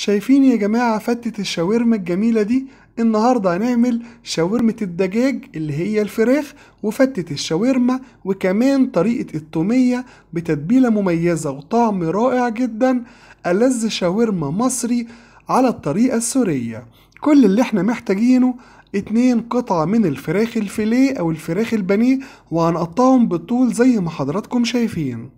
شايفين يا جماعة فتة الشاورما الجميلة دي النهاردة هنعمل شاورمة الدجاج اللي هي الفراخ وفتة الشاورما وكمان طريقة التومية بتتبيلة مميزة وطعم رائع جدا ألذ شاورما مصري على الطريقة السورية كل اللي احنا محتاجينه اتنين قطعة من الفراخ الفيليه أو الفراخ البانيه وهنقطعهم بالطول زي ما حضراتكم شايفين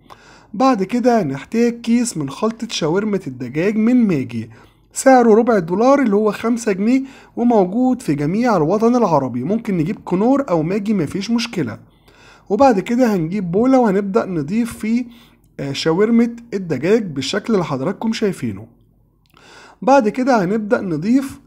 بعد كده هنحتاج كيس من خلطة شاورمة الدجاج من ماجي سعره ربع دولار اللي هو خمسة جنيه وموجود في جميع الوطن العربي ممكن نجيب كنور أو ماجي مفيش مشكلة وبعد كده هنجيب بولة وهنبدأ نضيف فيه آه، شاورمة الدجاج بالشكل اللي حضراتكم شايفينه بعد كده هنبدأ نضيف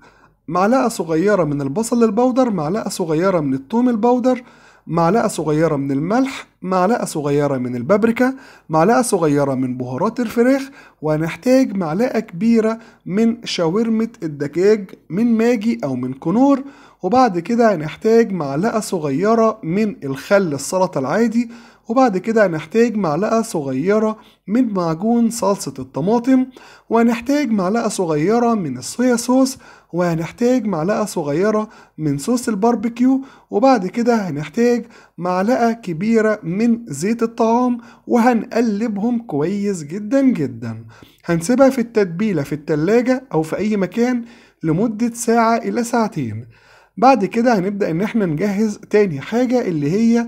معلقة صغيرة من البصل البودر معلقة صغيرة من التوم البودر معلقة صغيرة من الملح معلقة صغيرة من البابريكا معلقة صغيرة من بهارات الفراخ وهنحتاج معلقة كبيرة من شاورمة الدجاج من ماجي أو من كنور وبعد كده هنحتاج معلقة صغيرة من الخل السلطة العادي وبعد كده هنحتاج معلقة صغيرة من معجون صلصة الطماطم وهنحتاج معلقة صغيرة من الصويا صوص وهنحتاج معلقة صغيرة من صوص الباربيكيو وبعد كده هنحتاج معلقة كبيرة من زيت الطعام وهنقلبهم كويس جدا جدا هنسيبها في التتبيلة في التلاجة أو في أي مكان لمدة ساعة إلى ساعتين بعد كده هنبدأ إن احنا نجهز تاني حاجة اللي هي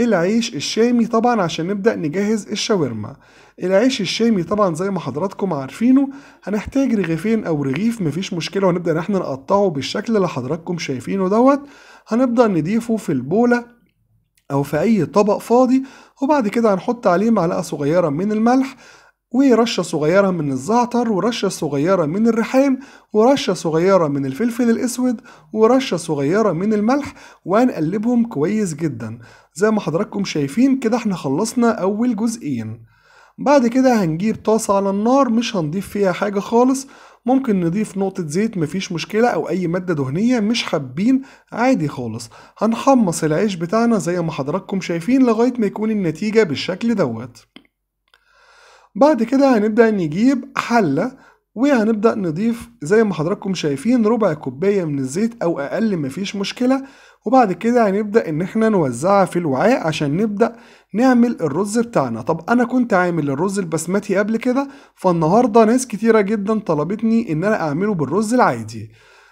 العيش الشامي طبعا عشان نبدأ نجهز الشاورما العيش الشامي طبعا زي ما حضراتكم عارفينه هنحتاج رغيفين او رغيف مفيش مشكلة ونبدأ ان احنا نقطعه بالشكل اللي حضراتكم شايفينه دوت هنبدأ نضيفه في البولة او في اي طبق فاضي وبعد كده هنحط عليه معلقة صغيرة من الملح ورشة صغيرة من الزعتر ورشة صغيرة من الريحان ورشة صغيرة من الفلفل الأسود ورشة صغيرة من الملح وهنقلبهم كويس جدا زي ما حضراتكم شايفين كده احنا خلصنا أول جزئين بعد كده هنجيب طاسة على النار مش هنضيف فيها حاجة خالص ممكن نضيف نقطة زيت مفيش مشكلة أو أي مادة دهنية مش حابين عادي خالص هنحمص العيش بتاعنا زي ما حضراتكم شايفين لغاية ما يكون النتيجة بالشكل دوت بعد كده هنبدأ نجيب حلة وهنبدأ نضيف زي ما حضراتكم شايفين ربع كوباية من الزيت أو أقل مفيش مشكلة وبعد كده هنبدأ إن إحنا نوزعها في الوعاء عشان نبدأ نعمل الرز بتاعنا طب أنا كنت عامل الرز البسمتي قبل كده فالنهاردة ناس كتيرة جدا طلبتني إن أنا أعمله بالرز العادي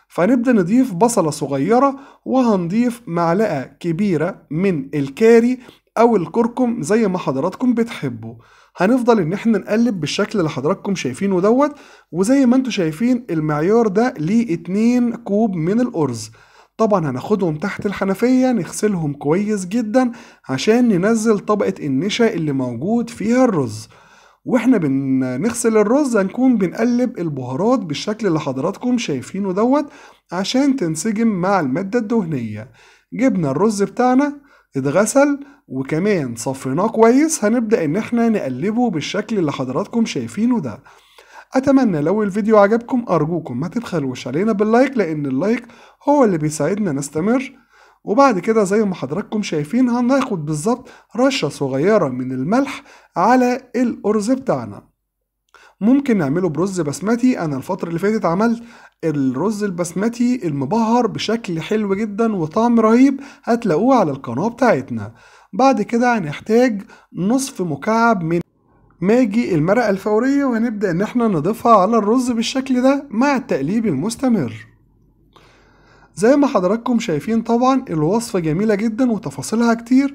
فهنبدأ نضيف بصلة صغيرة وهنضيف معلقة كبيرة من الكاري او الكركم زي ما حضراتكم بتحبوا هنفضل ان احنا نقلب بالشكل اللي حضراتكم شايفينه دوت وزي ما انتم شايفين المعيار ده ليه اتنين كوب من الارز طبعا هناخدهم تحت الحنفية نغسلهم كويس جدا عشان ننزل طبقة النشا اللي موجود فيها الرز واحنا بنغسل الرز هنكون بنقلب البهارات بالشكل اللي حضراتكم شايفينه دوت عشان تنسجم مع المادة الدهنية جبنا الرز بتاعنا اتغسل وكمان صفيناه كويس هنبدأ ان احنا نقلبه بالشكل اللي حضراتكم شايفينه ده اتمنى لو الفيديو عجبكم ارجوكم ما تبخلوش علينا باللايك لان اللايك هو اللي بيساعدنا نستمر وبعد كده زي ما حضراتكم شايفين هناخد بالظبط رشة صغيرة من الملح على الأرز بتاعنا ممكن نعمله برز بسمتي انا الفتره اللي فاتت عملت الرز البسمتي المبهر بشكل حلو جدا وطعم رهيب هتلاقوه على القناه بتاعتنا بعد كده هنحتاج نصف مكعب من ماجي المرقه الفوريه وهنبدا ان احنا نضيفها على الرز بالشكل ده مع التقليب المستمر زي ما حضراتكم شايفين طبعا الوصفة جميلة جدا وتفاصيلها كتير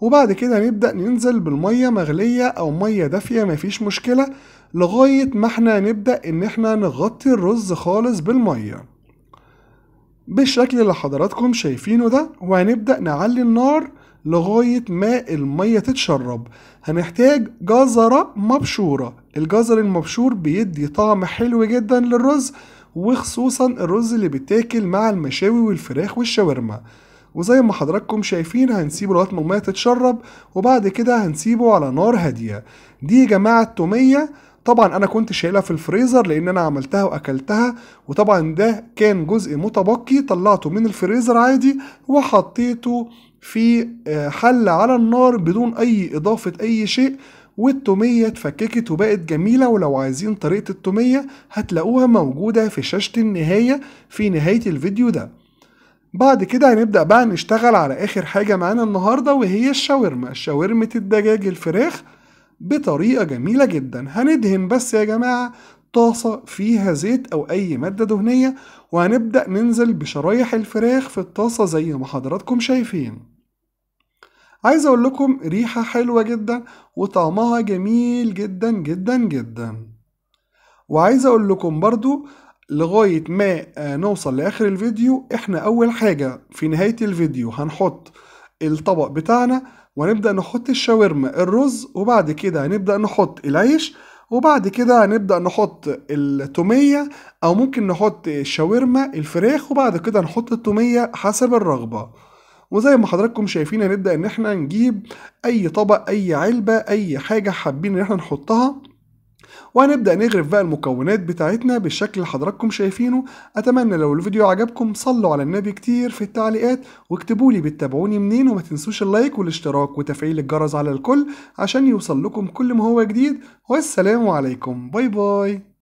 وبعد كده نبدأ ننزل بالمية مغلية أو مية دافية مفيش مشكلة لغاية ما احنا نبدأ ان احنا نغطي الرز خالص بالمية بالشكل اللي حضراتكم شايفينه ده وهنبدأ نعلي النار لغاية ما المية تتشرب هنحتاج جزرة مبشورة الجزر المبشور بيدي طعم حلو جدا للرز وخصوصا الرز اللي بيتاكل مع المشاوي والفراخ والشاورما وزي ما حضراتكم شايفين هنسيبه لغايه ما الميه تتشرب وبعد كده هنسيبه على نار هاديه دي يا جماعه التوميه طبعا انا كنت شايلها في الفريزر لان انا عملتها واكلتها وطبعا ده كان جزء متبقي طلعته من الفريزر عادي وحطيته في آه، حل على النار بدون اي اضافة اي شيء والتومية اتفككت وبقت جميلة ولو عايزين طريقة التومية هتلاقوها موجودة في شاشة النهاية في نهاية الفيديو ده بعد كده هنبدأ بقى نشتغل على آخر حاجة معانا النهاردة وهي الشاورما شاورمة الدجاج الفراخ بطريقة جميلة جدا هندهن بس يا جماعة طاسة فيها زيت أو أي مادة دهنية وهنبدأ ننزل بشرايح الفراخ في الطاسة زي ما حضراتكم شايفين عايز أقول لكم ريحة حلوة جدا وطعمها جميل جدا جدا جدا وعايز أقول لكم برضو لغاية ما نوصل لآخر الفيديو احنا أول حاجة في نهاية الفيديو هنحط الطبق بتاعنا وهنبدأ نحط الشاورما الرز وبعد كده هنبدأ نحط العيش وبعد كده هنبدأ نحط التومية أو ممكن نحط الشاورما الفراخ وبعد كده نحط التومية حسب الرغبة وزي ما حضراتكم شايفين هنبدأ إن احنا نجيب أي طبق أي علبة أي حاجة حابين إن احنا نحطها وهنبدأ نغرف بقى المكونات بتاعتنا بالشكل اللي حضراتكم شايفينه أتمنى لو الفيديو عجبكم صلوا على النبي كتير في التعليقات واكتبوا لي بتتابعوني منين وما تنسوش اللايك والاشتراك وتفعيل الجرس على الكل عشان يوصل لكم كل ما هو جديد والسلام عليكم باي باي